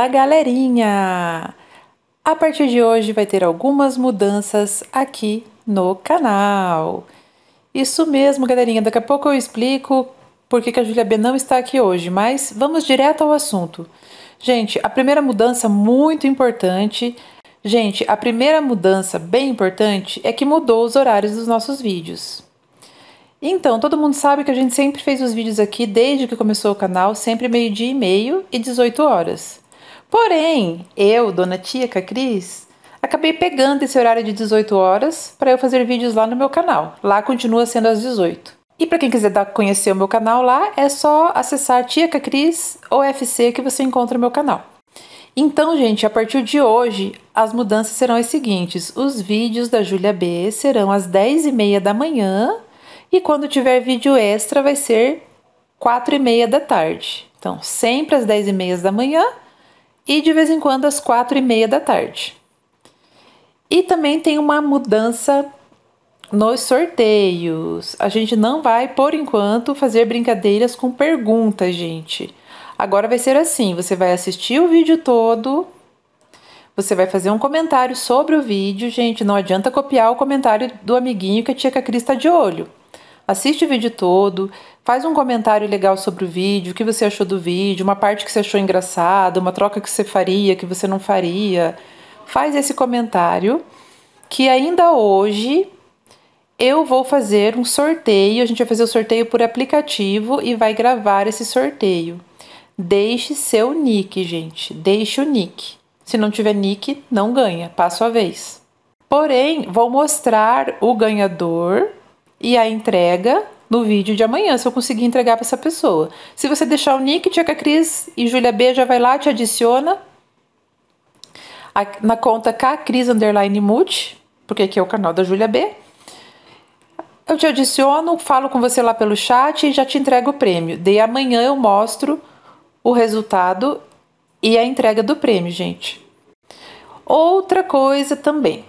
Fala galerinha! A partir de hoje vai ter algumas mudanças aqui no canal. Isso mesmo, galerinha. Daqui a pouco eu explico por que, que a Julia B não está aqui hoje, mas vamos direto ao assunto. Gente, a primeira mudança muito importante. Gente, a primeira mudança bem importante é que mudou os horários dos nossos vídeos. Então, todo mundo sabe que a gente sempre fez os vídeos aqui desde que começou o canal, sempre meio-dia e meio e 18 horas. Porém, eu, dona tia Cris, acabei pegando esse horário de 18 horas para eu fazer vídeos lá no meu canal. Lá continua sendo às 18. E para quem quiser dar, conhecer o meu canal lá, é só acessar Tia Cris OFC que você encontra o meu canal. Então, gente, a partir de hoje, as mudanças serão as seguintes. Os vídeos da Júlia B serão às 10 e meia da manhã e quando tiver vídeo extra vai ser 4 e meia da tarde. Então, sempre às 10 e meia da manhã e de vez em quando às quatro e meia da tarde. E também tem uma mudança nos sorteios. A gente não vai, por enquanto, fazer brincadeiras com perguntas, gente. Agora vai ser assim: você vai assistir o vídeo todo, você vai fazer um comentário sobre o vídeo, gente. Não adianta copiar o comentário do amiguinho que a tia Cacris está de olho. Assiste o vídeo todo, faz um comentário legal sobre o vídeo, o que você achou do vídeo, uma parte que você achou engraçada, uma troca que você faria, que você não faria. Faz esse comentário que ainda hoje eu vou fazer um sorteio, a gente vai fazer o sorteio por aplicativo e vai gravar esse sorteio. Deixe seu nick, gente. Deixe o nick. Se não tiver nick, não ganha, passa a vez. Porém, vou mostrar o ganhador e a entrega no vídeo de amanhã, se eu conseguir entregar para essa pessoa. Se você deixar o nick, Tia Cris e Júlia B já vai lá, te adiciona na conta Cris Underline mute porque aqui é o canal da Júlia B. Eu te adiciono, falo com você lá pelo chat e já te entrego o prêmio. Daí amanhã eu mostro o resultado e a entrega do prêmio, gente. Outra coisa também.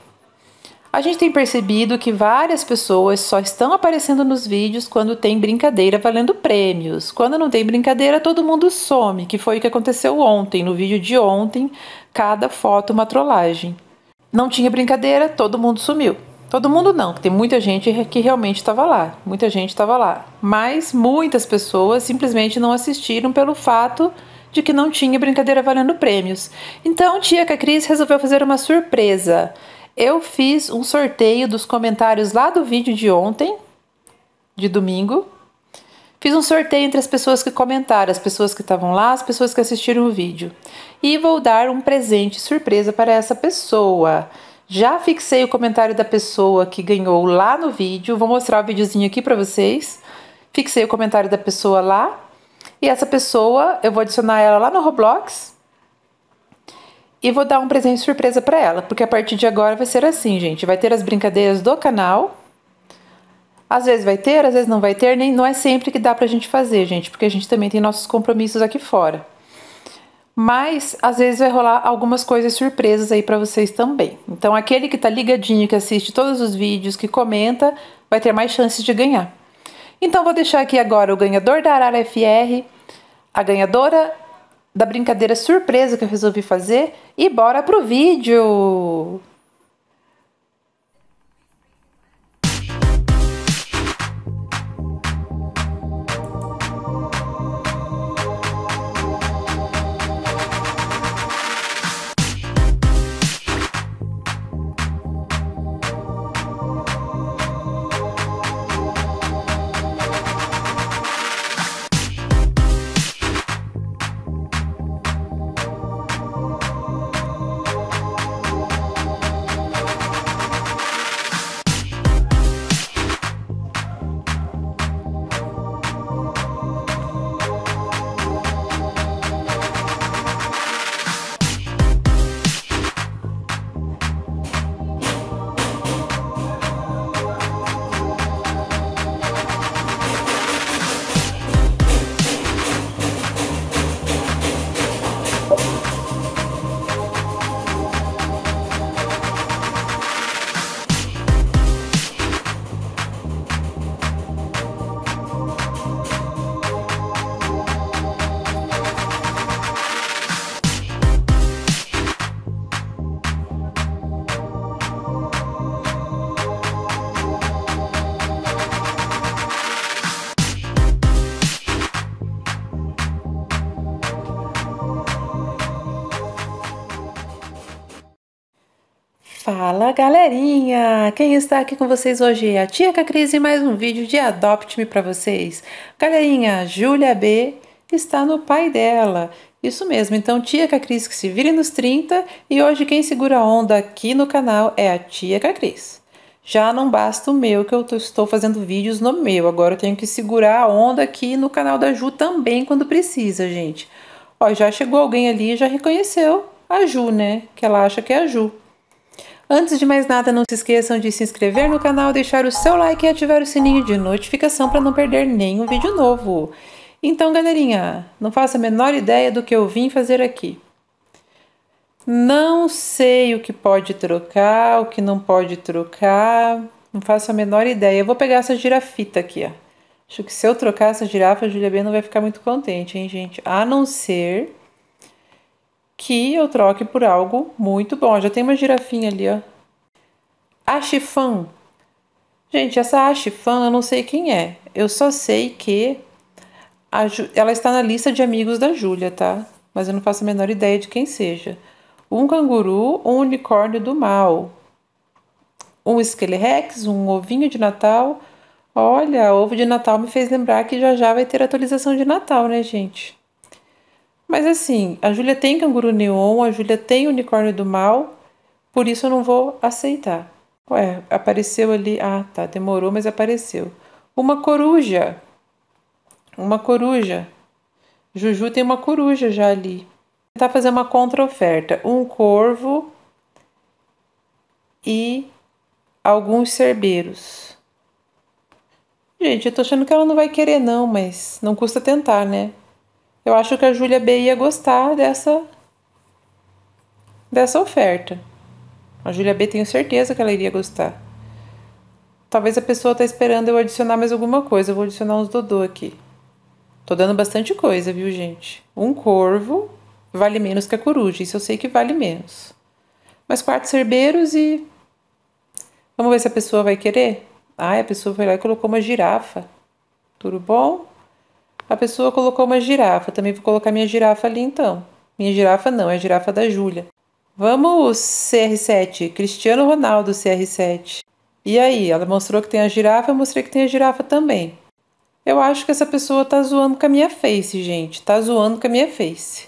A gente tem percebido que várias pessoas só estão aparecendo nos vídeos quando tem brincadeira valendo prêmios. Quando não tem brincadeira, todo mundo some, que foi o que aconteceu ontem. No vídeo de ontem, cada foto uma trollagem. Não tinha brincadeira, todo mundo sumiu. Todo mundo não, porque tem muita gente que realmente estava lá. Muita gente estava lá. Mas muitas pessoas simplesmente não assistiram pelo fato de que não tinha brincadeira valendo prêmios. Então, tia Cacris resolveu fazer uma surpresa eu fiz um sorteio dos comentários lá do vídeo de ontem, de domingo. Fiz um sorteio entre as pessoas que comentaram, as pessoas que estavam lá, as pessoas que assistiram o vídeo. E vou dar um presente surpresa para essa pessoa. Já fixei o comentário da pessoa que ganhou lá no vídeo. Vou mostrar o videozinho aqui para vocês. Fixei o comentário da pessoa lá. E essa pessoa, eu vou adicionar ela lá no Roblox e vou dar um presente surpresa para ela, porque a partir de agora vai ser assim, gente. Vai ter as brincadeiras do canal. Às vezes vai ter, às vezes não vai ter, nem não é sempre que dá pra gente fazer, gente, porque a gente também tem nossos compromissos aqui fora. Mas às vezes vai rolar algumas coisas surpresas aí para vocês também. Então aquele que tá ligadinho, que assiste todos os vídeos, que comenta, vai ter mais chances de ganhar. Então vou deixar aqui agora o ganhador da Arara FR, a ganhadora da brincadeira surpresa que eu resolvi fazer e bora pro vídeo! Fala galerinha! Quem está aqui com vocês hoje é a Tia Cris e mais um vídeo de Adopt-me para vocês. Galerinha, Júlia B está no pai dela. Isso mesmo, então Tia Cris que se vire nos 30 e hoje quem segura a onda aqui no canal é a Tia Cris. Já não basta o meu que eu estou fazendo vídeos no meu, agora eu tenho que segurar a onda aqui no canal da Ju também quando precisa, gente. Ó, já chegou alguém ali e já reconheceu a Ju, né? Que ela acha que é a Ju. Antes de mais nada, não se esqueçam de se inscrever no canal, deixar o seu like e ativar o sininho de notificação para não perder nenhum vídeo novo. Então, galerinha, não faço a menor ideia do que eu vim fazer aqui. Não sei o que pode trocar, o que não pode trocar, não faço a menor ideia. Eu vou pegar essa girafita aqui, ó. Acho que se eu trocar essa girafa, a Julia B não vai ficar muito contente, hein, gente? A não ser que eu troque por algo muito bom. Já tem uma girafinha ali, ó. Ashifan. Gente, essa Ashifan eu não sei quem é. Eu só sei que Ju... ela está na lista de amigos da Júlia, tá? Mas eu não faço a menor ideia de quem seja. Um canguru, um unicórnio do mal. Um esquelerex, um ovinho de Natal. Olha, ovo de Natal me fez lembrar que já já vai ter atualização de Natal, né, gente? Mas assim, a Júlia tem canguru neon, a Júlia tem unicórnio do mal, por isso eu não vou aceitar. Ué, apareceu ali. Ah, tá, demorou, mas apareceu. Uma coruja. Uma coruja. Juju tem uma coruja já ali. Tá tentar fazer uma contra-oferta. Um corvo e alguns cerbeiros. Gente, eu tô achando que ela não vai querer, não, mas não custa tentar, né? Eu acho que a Júlia B ia gostar dessa dessa oferta. A Júlia B tenho certeza que ela iria gostar. Talvez a pessoa tá esperando eu adicionar mais alguma coisa. Eu vou adicionar uns dodô aqui. Tô dando bastante coisa, viu, gente? Um corvo vale menos que a coruja, isso eu sei que vale menos. Mas quatro cerbeiros e Vamos ver se a pessoa vai querer? Ah, a pessoa foi lá e colocou uma girafa. Tudo bom? A pessoa colocou uma girafa, também vou colocar minha girafa ali então. Minha girafa não, é a girafa da Júlia. Vamos, CR7, Cristiano Ronaldo, CR7. E aí, ela mostrou que tem a girafa, eu mostrei que tem a girafa também. Eu acho que essa pessoa tá zoando com a minha face, gente. Tá zoando com a minha face.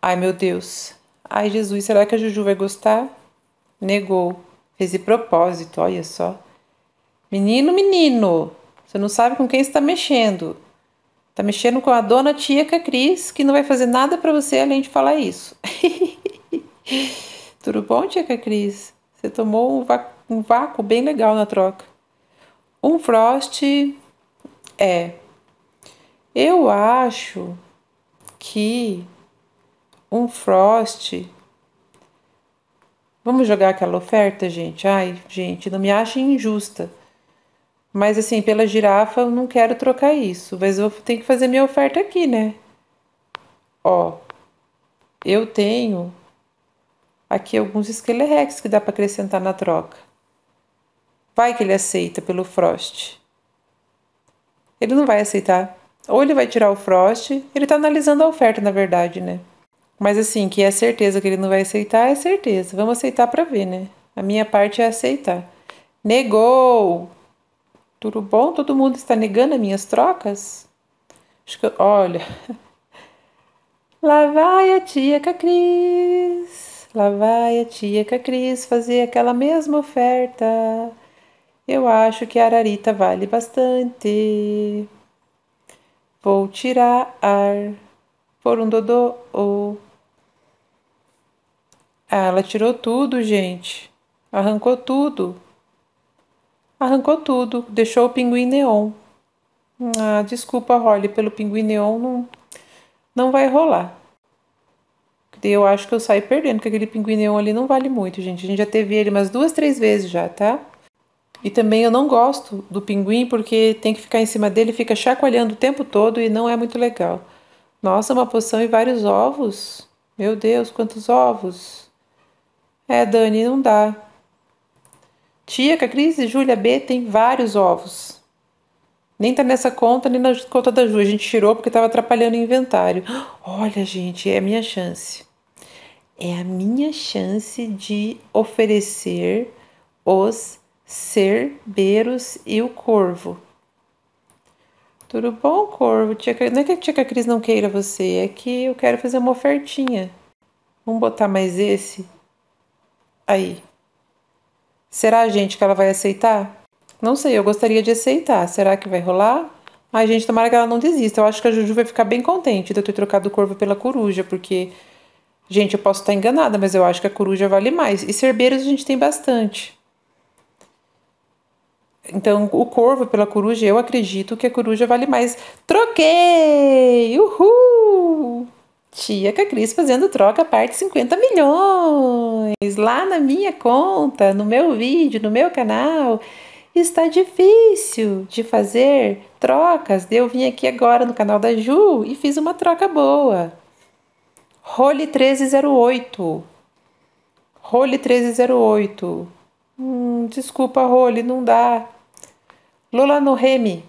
Ai, meu Deus. Ai, Jesus, será que a Juju vai gostar? Negou. Fez de propósito, olha só. Menino, menino, você não sabe com quem está mexendo. Tá mexendo com a dona tia Cris, que não vai fazer nada para você além de falar isso. Tudo bom, tia Cris? Você tomou um, um vácuo bem legal na troca. Um Frost é. Eu acho que um Frost. Vamos jogar aquela oferta, gente? Ai, gente, não me acha injusta. Mas assim, pela girafa eu não quero trocar isso. Mas eu tenho que fazer minha oferta aqui, né? Ó, eu tenho aqui alguns esquelerex que dá para acrescentar na troca. Vai que ele aceita pelo Frost. Ele não vai aceitar. Ou ele vai tirar o Frost. Ele tá analisando a oferta, na verdade, né? Mas assim, que é certeza que ele não vai aceitar, é certeza. Vamos aceitar para ver, né? A minha parte é aceitar. Negou! Tudo bom? Todo mundo está negando as minhas trocas? Acho que, olha. Lá vai a tia Cacris. Lá vai a tia Cacris fazer aquela mesma oferta. Eu acho que a ararita vale bastante. Vou tirar ar por um dodô. Ah, ela tirou tudo, gente. Arrancou tudo. Arrancou tudo, deixou o pinguim neon. Ah, desculpa, Holly, pelo pinguim neon não, não vai rolar. Eu acho que eu saí perdendo, porque aquele pinguim neon ali não vale muito, gente. A gente já teve ele umas duas, três vezes já, tá? E também eu não gosto do pinguim porque tem que ficar em cima dele, fica chacoalhando o tempo todo e não é muito legal. Nossa, uma poção e vários ovos. Meu Deus, quantos ovos. É, Dani, não dá. Tia, que a Cris e Júlia B tem vários ovos. Nem tá nessa conta, nem na conta da Ju. A gente tirou porque tava atrapalhando o inventário. Olha, gente, é a minha chance. É a minha chance de oferecer os cerbeiros e o corvo. Tudo bom, corvo? Tia, não é que a tia Cris não queira você, é que eu quero fazer uma ofertinha. Vamos botar mais esse? Aí. Será a gente que ela vai aceitar? Não sei, eu gostaria de aceitar. Será que vai rolar? Ai, gente, tomara que ela não desista. Eu acho que a Juju vai ficar bem contente de eu ter trocado o corvo pela coruja, porque, gente, eu posso estar enganada, mas eu acho que a coruja vale mais. E cerbeiros a gente tem bastante. Então, o corvo pela coruja, eu acredito que a coruja vale mais. Troquei! Uhul! Tia com a Cris fazendo troca parte 50 milhões lá na minha conta, no meu vídeo, no meu canal. Está difícil de fazer trocas. Eu vim aqui agora no canal da Ju e fiz uma troca boa. Role 1308. Role 1308. Hum, desculpa, Role, não dá. Lola no Remy.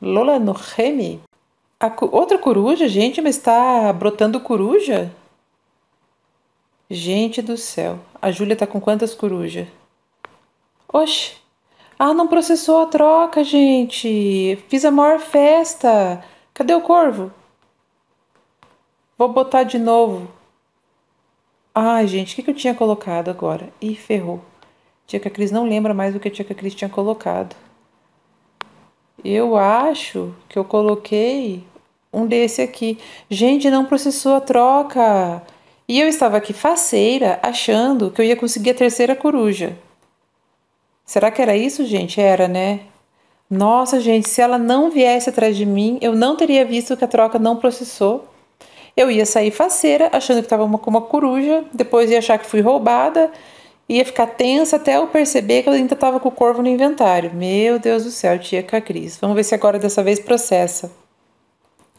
Lola no Remy? Outra coruja? Gente, mas está brotando coruja? Gente do céu. A Júlia tá com quantas corujas? Oxe! Ah, não processou a troca, gente! Fiz a maior festa! Cadê o corvo? Vou botar de novo. Ai, gente, o que, que eu tinha colocado agora? Ih, ferrou. Tia Cris não lembra mais o que a Tia Cris tinha colocado. Eu acho que eu coloquei um desse aqui. Gente, não processou a troca. E eu estava aqui faceira, achando que eu ia conseguir a terceira coruja. Será que era isso, gente? Era, né? Nossa, gente, se ela não viesse atrás de mim, eu não teria visto que a troca não processou. Eu ia sair faceira, achando que estava com uma, uma coruja, depois ia achar que fui roubada, ia ficar tensa até eu perceber que eu ainda estava com o corvo no inventário. Meu Deus do céu, tia Cacris. Vamos ver se agora dessa vez processa.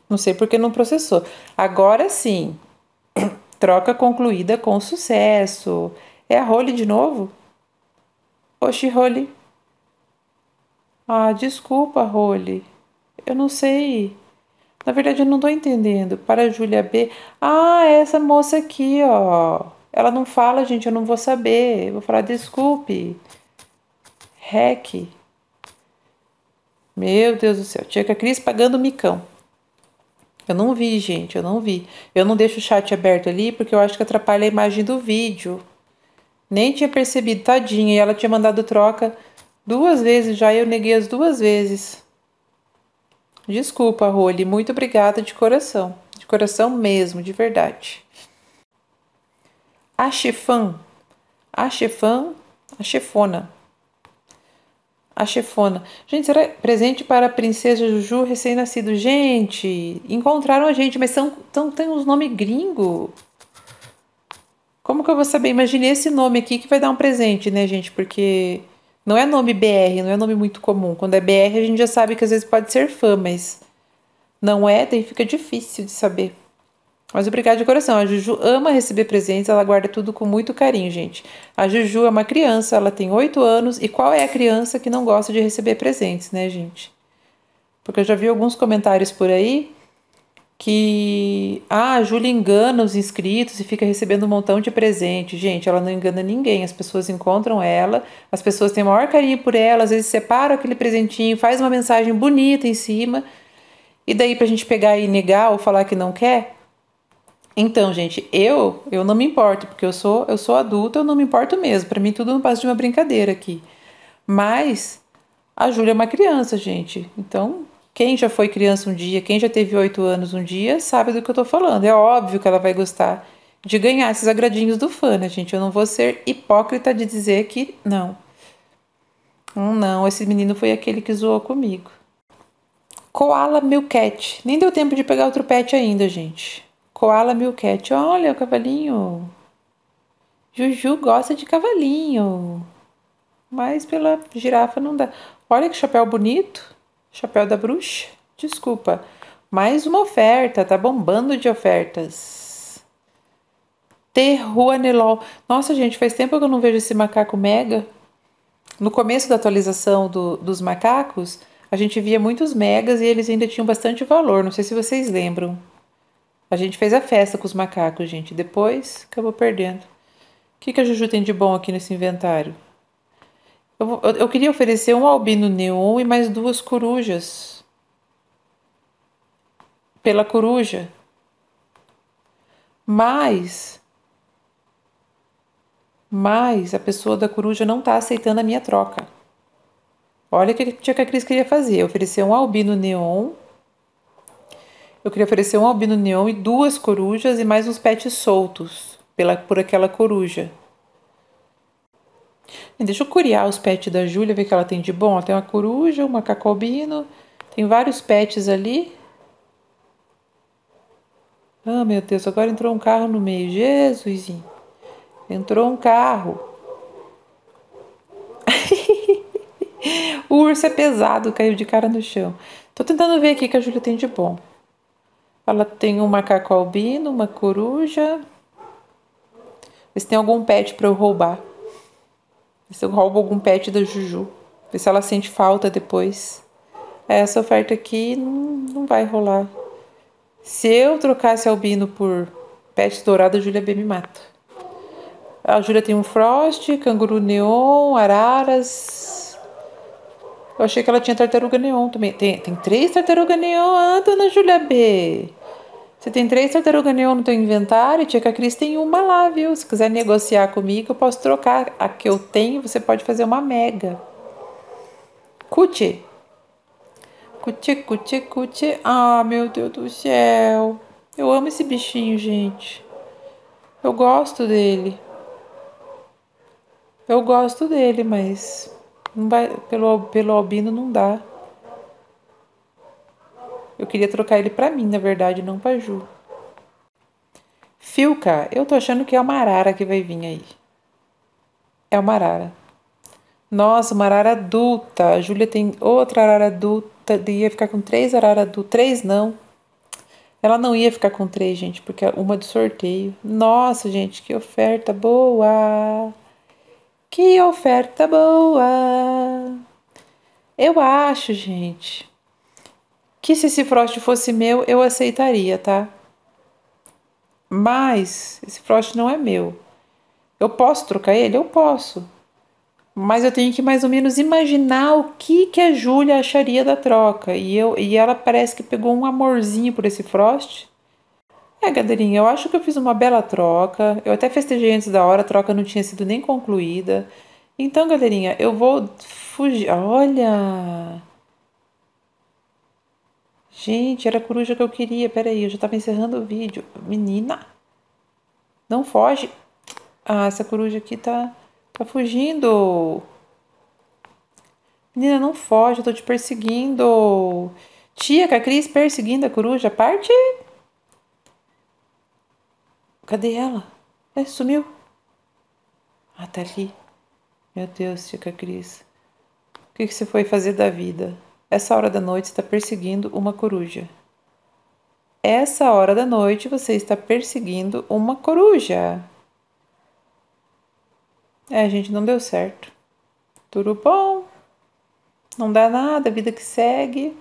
Não sei porque não processou. Agora sim. Troca concluída com sucesso. É a Role de novo? Oxi, Role. Ah, desculpa, Role. Eu não sei. Na verdade, eu não tô entendendo. Para a Júlia B. Ah, essa moça aqui, ó. Ela não fala, gente, eu não vou saber. Eu vou falar, desculpe. REC. Meu Deus do céu. Tinha a Cris pagando micão. Eu não vi, gente, eu não vi. Eu não deixo o chat aberto ali porque eu acho que atrapalha a imagem do vídeo. Nem tinha percebido, tadinha. E ela tinha mandado troca duas vezes já e eu neguei as duas vezes. Desculpa, Roli. Muito obrigada de coração. De coração mesmo, de verdade a chefã, a chefã, a chefona. A chefona. Gente, será presente para a princesa Juju recém-nascido? Gente, encontraram a gente, mas são, tão, tem uns nomes gringo. Como que eu vou saber? Imaginei esse nome aqui que vai dar um presente, né, gente? Porque não é nome BR, não é nome muito comum. Quando é BR, a gente já sabe que às vezes pode ser fã, mas não é, daí fica difícil de saber. Mas obrigado de coração. A Juju ama receber presentes, ela guarda tudo com muito carinho, gente. A Juju é uma criança, ela tem oito anos. E qual é a criança que não gosta de receber presentes, né, gente? Porque eu já vi alguns comentários por aí que ah, a Júlia engana os inscritos e fica recebendo um montão de presente. Gente, ela não engana ninguém. As pessoas encontram ela, as pessoas têm o maior carinho por ela, às vezes separam aquele presentinho, faz uma mensagem bonita em cima. E daí pra gente pegar e negar ou falar que não quer, então, gente, eu eu não me importo, porque eu sou eu sou adulta, eu não me importo mesmo. Para mim tudo não passa de uma brincadeira aqui. Mas a Júlia é uma criança, gente. Então, quem já foi criança um dia, quem já teve oito anos um dia, sabe do que eu tô falando. É óbvio que ela vai gostar de ganhar esses agradinhos do fã, né, gente? Eu não vou ser hipócrita de dizer que não. Hum, não, esse menino foi aquele que zoou comigo. Koala Milcat. Nem deu tempo de pegar outro pet ainda, gente. Koala Milcat, olha o cavalinho. Juju gosta de cavalinho. Mas pela girafa não dá. Olha que chapéu bonito. Chapéu da bruxa. Desculpa. Mais uma oferta, tá bombando de ofertas. Terruanelol. Nossa, gente, faz tempo que eu não vejo esse macaco mega. No começo da atualização do, dos macacos, a gente via muitos megas e eles ainda tinham bastante valor. Não sei se vocês lembram. A gente fez a festa com os macacos, gente. Depois acabou perdendo. O que, que a Juju tem de bom aqui nesse inventário? Eu, eu, eu queria oferecer um albino neon e mais duas corujas. Pela coruja. Mas. Mas a pessoa da coruja não está aceitando a minha troca. Olha o que a tia Cris queria fazer: oferecer um albino neon eu queria oferecer um albino neon e duas corujas e mais uns pets soltos pela, por aquela coruja. E deixa eu curiar os pets da Júlia, ver o que ela tem de bom. Ela tem uma coruja, um macaco albino, tem vários pets ali. Ah, meu Deus, agora entrou um carro no meio. Jesus! Entrou um carro. o urso é pesado, caiu de cara no chão. Tô tentando ver aqui que a Júlia tem de bom. Ela tem um macaco albino, uma coruja. Vê se tem algum pet para eu roubar. Vê se eu roubo algum pet da Juju. Vê se ela sente falta depois. É, essa oferta aqui não, não vai rolar. Se eu trocasse albino por pet dourado, a Júlia B me mata. A Júlia tem um Frost, canguru neon, araras. Eu achei que ela tinha tartaruga neon também. Tem, tem três tartaruga neon, ah, dona Júlia B. Você tem três tartarugas neon no teu inventário, tia Cris tem uma lá, viu? Se quiser negociar comigo, eu posso trocar. A que eu tenho, você pode fazer uma mega. Cuti. Cuti, cuti, cuti. Ah, meu Deus do céu. Eu amo esse bichinho, gente. Eu gosto dele. Eu gosto dele, mas não vai, pelo, pelo albino não dá. Eu queria trocar ele para mim, na verdade, não pra Ju. Filca, eu tô achando que é uma arara que vai vir aí. É uma arara. Nossa, uma arara adulta. A Júlia tem outra arara adulta. Ia ficar com três arara adultas. Três não. Ela não ia ficar com três, gente, porque é uma do sorteio. Nossa, gente, que oferta boa! Que oferta boa! Eu acho, gente, que se esse Frost fosse meu, eu aceitaria, tá? Mas esse Frost não é meu. Eu posso trocar ele? Eu posso. Mas eu tenho que mais ou menos imaginar o que, que a Júlia acharia da troca. E, eu, e ela parece que pegou um amorzinho por esse Frost. É, galerinha, eu acho que eu fiz uma bela troca. Eu até festejei antes da hora, a troca não tinha sido nem concluída. Então, galerinha, eu vou fugir. Olha! Gente, era a coruja que eu queria. Peraí, eu já estava encerrando o vídeo. Menina, não foge. Ah, essa coruja aqui tá, tá fugindo. Menina, não foge, eu tô te perseguindo. Tia, com a Cris perseguindo a coruja. Parte! Cadê ela? É, sumiu. Ah, tá ali. Meu Deus, tia Cris. O que, que você foi fazer da vida? Essa hora da noite está perseguindo uma coruja. Essa hora da noite você está perseguindo uma coruja. É, gente, não deu certo. Tudo bom? Não dá nada, vida que segue.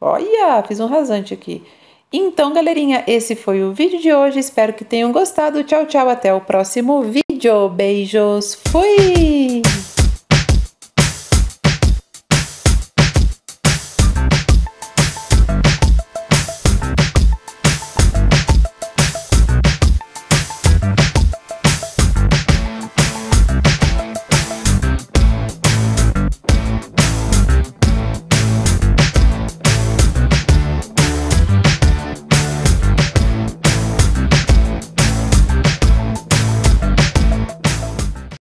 Olha, fiz um rasante aqui. Então, galerinha, esse foi o vídeo de hoje. Espero que tenham gostado. Tchau, tchau. Até o próximo vídeo. Beijos. Fui!